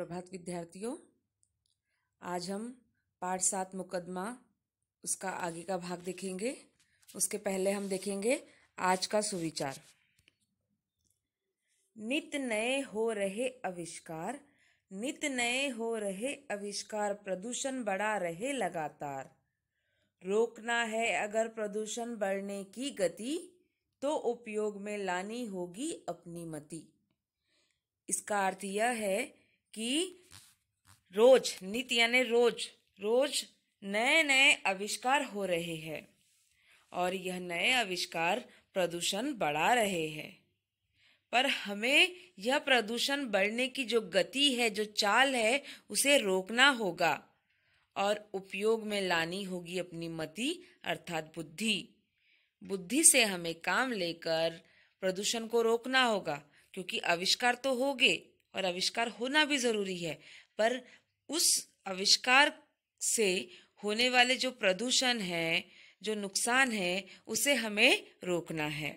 सुप्रभात विद्यार्थियों आज हम पाठ सात मुकदमा उसका आगे का भाग देखेंगे उसके पहले हम देखेंगे आज का सुविचार नित नए हो रहे आविष्कार नित नए हो रहे आविष्कार प्रदूषण बढ़ा रहे लगातार रोकना है अगर प्रदूषण बढ़ने की गति तो उपयोग में लानी होगी अपनी मति इसका अर्थ यह है कि रोज नित यानी रोज रोज नए नए आविष्कार हो रहे हैं और यह नए आविष्कार प्रदूषण बढ़ा रहे हैं पर हमें यह प्रदूषण बढ़ने की जो गति है जो चाल है उसे रोकना होगा और उपयोग में लानी होगी अपनी मति अर्थात बुद्धि बुद्धि से हमें काम लेकर प्रदूषण को रोकना होगा क्योंकि आविष्कार तो हो गए और आविष्कार होना भी ज़रूरी है पर उस आविष्कार से होने वाले जो प्रदूषण है जो नुकसान है उसे हमें रोकना है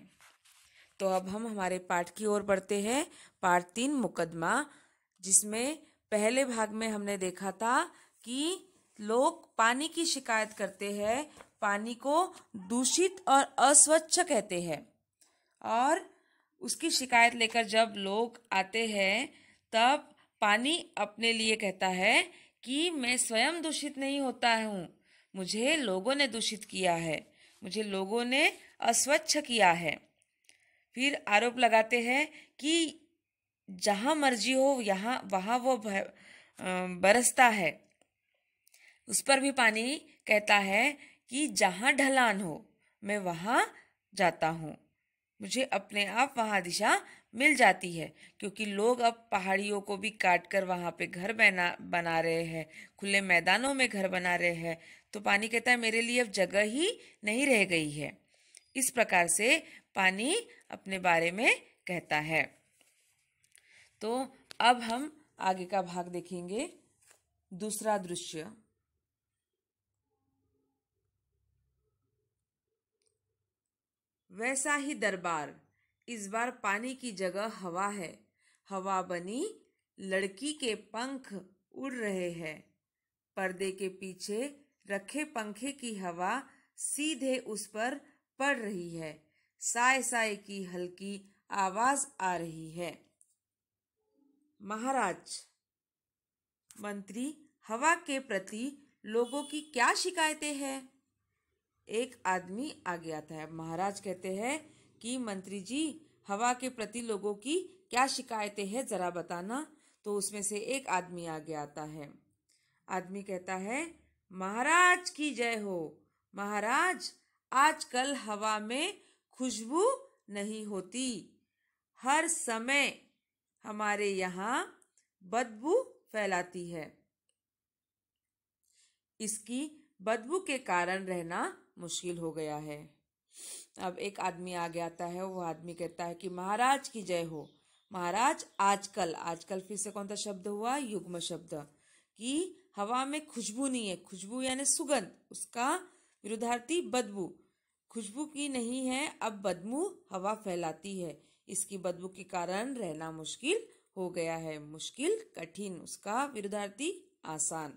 तो अब हम हमारे पाठ की ओर बढ़ते हैं पाठ तीन मुकदमा जिसमें पहले भाग में हमने देखा था कि लोग पानी की शिकायत करते हैं पानी को दूषित और अस्वच्छ कहते हैं और उसकी शिकायत लेकर जब लोग आते हैं तब पानी अपने लिए कहता है कि मैं स्वयं दूषित नहीं होता हूँ मुझे लोगों ने दूषित किया है मुझे लोगों ने अस्वच्छ किया है फिर आरोप लगाते हैं कि जहाँ मर्जी हो यहाँ वहाँ वो बरसता है उस पर भी पानी कहता है कि जहाँ ढलान हो मैं वहाँ जाता हूँ मुझे अपने आप वहाँ दिशा मिल जाती है क्योंकि लोग अब पहाड़ियों को भी काट कर वहाँ पे घर बना बना रहे हैं खुले मैदानों में घर बना रहे हैं तो पानी कहता है मेरे लिए अब जगह ही नहीं रह गई है इस प्रकार से पानी अपने बारे में कहता है तो अब हम आगे का भाग देखेंगे दूसरा दृश्य वैसा ही दरबार इस बार पानी की जगह हवा है हवा बनी लड़की के पंख उड़ रहे हैं पर्दे के पीछे रखे पंखे की हवा सीधे उस पर पड़ रही है साय साय की हल्की आवाज आ रही है महाराज मंत्री हवा के प्रति लोगों की क्या शिकायतें हैं एक आदमी आ गया था महाराज कहते हैं कि मंत्री जी हवा के प्रति लोगों की क्या शिकायतें हैं ज़रा बताना तो उसमें से एक आदमी आगे आता है आदमी कहता है महाराज की जय हो महाराज आजकल हवा में खुशबू नहीं होती हर समय हमारे यहाँ बदबू फैलाती है इसकी बदबू के कारण रहना मुश्किल हो गया है अब एक आदमी आगे आता है वो आदमी कहता है कि महाराज की जय हो महाराज आजकल आजकल फिर से कौन सा शब्द हुआ युग्म शब्द कि हवा में खुशबू नहीं है खुशबू यानी सुगंध उसका विरुद्धार्थी बदबू खुशबू की नहीं है अब बदबू हवा फैलाती है इसकी बदबू के कारण रहना मुश्किल हो गया है मुश्किल कठिन उसका विरुद्धार्थी आसान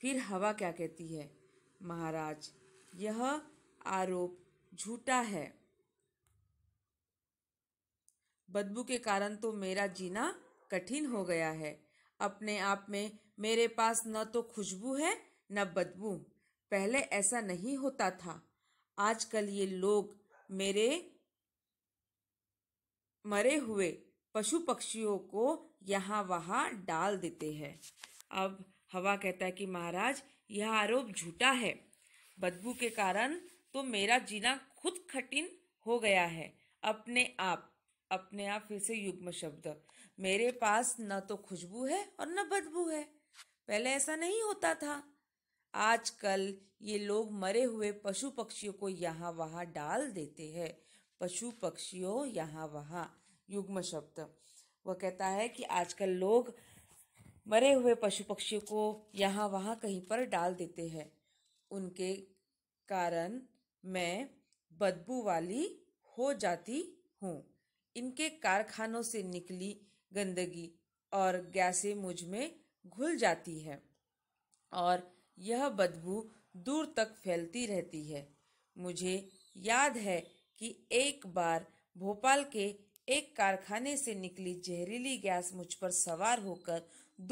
फिर हवा क्या कहती है महाराज यह आरोप झूठा है बदबू के कारण तो मेरा जीना कठिन हो गया है अपने आप में मेरे पास न तो खुशबू है न बदबू पहले ऐसा नहीं होता था आजकल ये लोग मेरे मरे हुए पशु पक्षियों को यहाँ वहाँ डाल देते हैं अब हवा कहता है कि महाराज यह आरोप झूठा है बदबू के कारण तो मेरा जीना खुद कठिन हो गया है अपने आप अपने आप फिर से युग्म शब्द मेरे पास न तो खुशबू है और न बदबू है पहले ऐसा नहीं होता था आजकल ये लोग मरे हुए पशु पक्षियों को यहाँ वहाँ डाल देते हैं पशु पक्षियों यहाँ वहाँ युग्म शब्द वह कहता है कि आजकल लोग मरे हुए पशु पक्षियों को यहाँ वहाँ कहीं पर डाल देते हैं उनके कारण मैं बदबू वाली हो जाती हूँ इनके कारखानों से निकली गंदगी और गैसें मुझ में घुल जाती है और यह बदबू दूर तक फैलती रहती है मुझे याद है कि एक बार भोपाल के एक कारखाने से निकली जहरीली गैस मुझ पर सवार होकर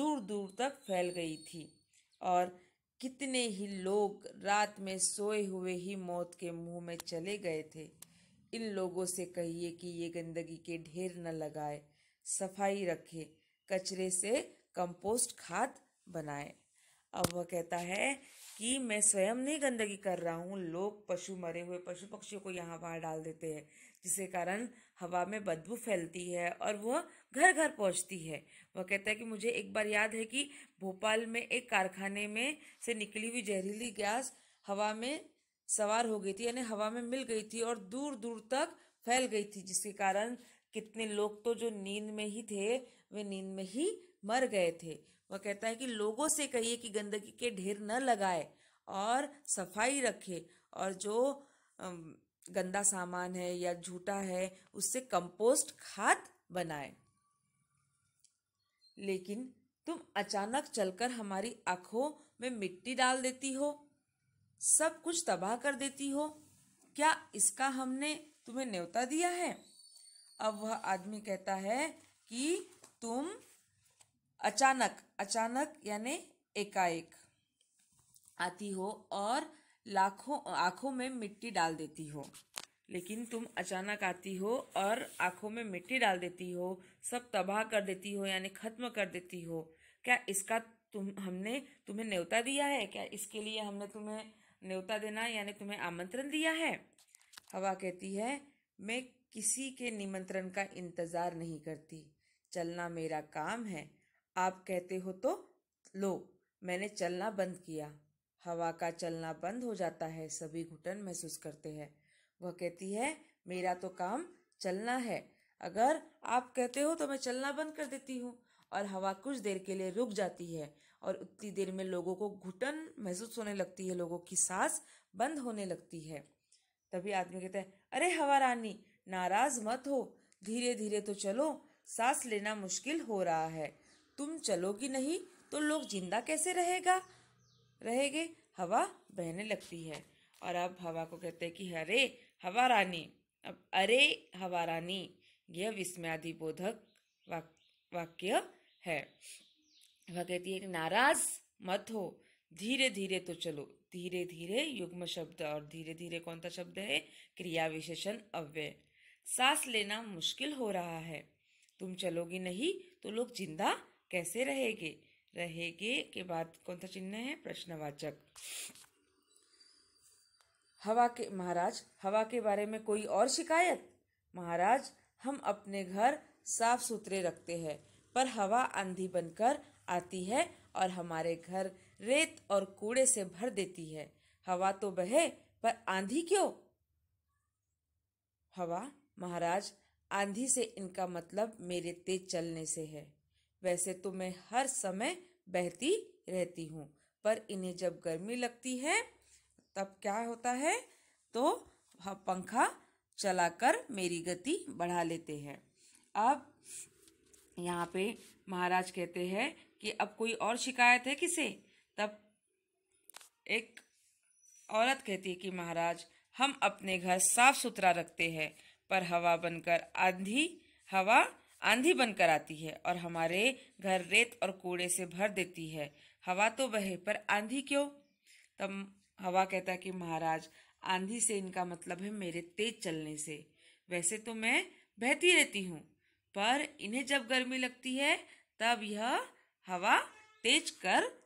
दूर दूर तक फैल गई थी और कितने ही लोग रात में सोए हुए ही मौत के मुंह में चले गए थे इन लोगों से कहिए कि ये गंदगी के ढेर न लगाए सफाई रखे कचरे से कंपोस्ट खाद बनाए अब वह कहता है कि मैं स्वयं नहीं गंदगी कर रहा हूँ लोग पशु मरे हुए पशु पक्षियों को यहाँ बाहर डाल देते हैं जिसके कारण हवा में बदबू फैलती है और वह घर घर पहुंचती है वह कहता है कि मुझे एक बार याद है कि भोपाल में एक कारखाने में से निकली हुई जहरीली गैस हवा में सवार हो गई थी यानी हवा में मिल गई थी और दूर दूर तक फैल गई थी जिसके कारण कितने लोग तो जो नींद में ही थे वे नींद में ही मर गए थे वह कहता है कि लोगों से कहिए कि गंदगी के ढेर न लगाए और सफाई रखे और जो गंदा सामान है या झूठा है उससे कंपोस्ट खाद बनाए लेकिन तुम अचानक चलकर हमारी आंखों में मिट्टी डाल देती हो सब कुछ तबाह कर देती हो क्या इसका हमने तुम्हें न्योता दिया है अब वह आदमी कहता है कि तुम अचानक अचानक यानी एकाएक आती हो और लाखों आँखों में मिट्टी डाल देती हो लेकिन तुम अचानक आती हो और आँखों में मिट्टी डाल देती हो सब तबाह कर देती हो यानी ख़त्म कर देती हो क्या इसका तुम हमने तुम्हें न्योता दिया है क्या इसके लिए हमने तुम्हें न्योता देना यानी तुम्हें आमंत्रण दिया है हवा कहती है मैं किसी के निमंत्रण का इंतज़ार नहीं करती चलना मेरा काम है आप कहते हो तो लो मैंने चलना बंद किया हवा का चलना बंद हो जाता है सभी घुटन महसूस करते हैं वह कहती है मेरा तो काम चलना है अगर आप कहते हो तो मैं चलना बंद कर देती हूँ और हवा कुछ देर के लिए रुक जाती है और उतनी देर में लोगों को घुटन महसूस होने लगती है लोगों की सांस बंद होने लगती है तभी आदमी कहते हैं अरे हवा रानी नाराज मत हो धीरे धीरे तो चलो सांस लेना मुश्किल हो रहा है तुम चलोगी नहीं तो लोग जिंदा कैसे रहेगा रहेगी हवा बहने लगती है और अब हवा को कहते हैं कि अरे हवा रानी अब अरे हवा रानी यह विस्मयादिबोधक वाक, वाक्य है वह कहती है कि नाराज मत हो धीरे धीरे तो चलो धीरे धीरे युग्म शब्द और धीरे धीरे कौन सा शब्द है क्रिया विशेषण अव्यय सांस लेना मुश्किल हो रहा है तुम चलोगी नहीं तो लोग जिंदा कैसे रहेंगे रहेगे के बाद कौन सा चिन्ह है प्रश्नवाचक हवा के महाराज हवा के बारे में कोई और शिकायत महाराज हम अपने घर साफ सुथरे रखते हैं पर हवा आंधी बनकर आती है और हमारे घर रेत और कूड़े से भर देती है हवा तो बहे पर आंधी क्यों हवा महाराज आंधी से इनका मतलब मेरे तेज चलने से है वैसे तो मैं हर समय बहती रहती हूँ पर इन्हें जब गर्मी लगती है तब क्या होता है तो पंखा चलाकर मेरी गति बढ़ा लेते हैं अब यहाँ पे महाराज कहते हैं कि अब कोई और शिकायत है किसे तब एक औरत कहती है कि महाराज हम अपने घर साफ सुथरा रखते हैं पर हवा बनकर आंधी हवा आंधी बनकर आती है और हमारे घर रेत और कूड़े से भर देती है हवा तो बहे पर आंधी क्यों तब हवा कहता कि महाराज आंधी से इनका मतलब है मेरे तेज चलने से वैसे तो मैं बहती रहती हूँ पर इन्हें जब गर्मी लगती है तब यह हवा तेज कर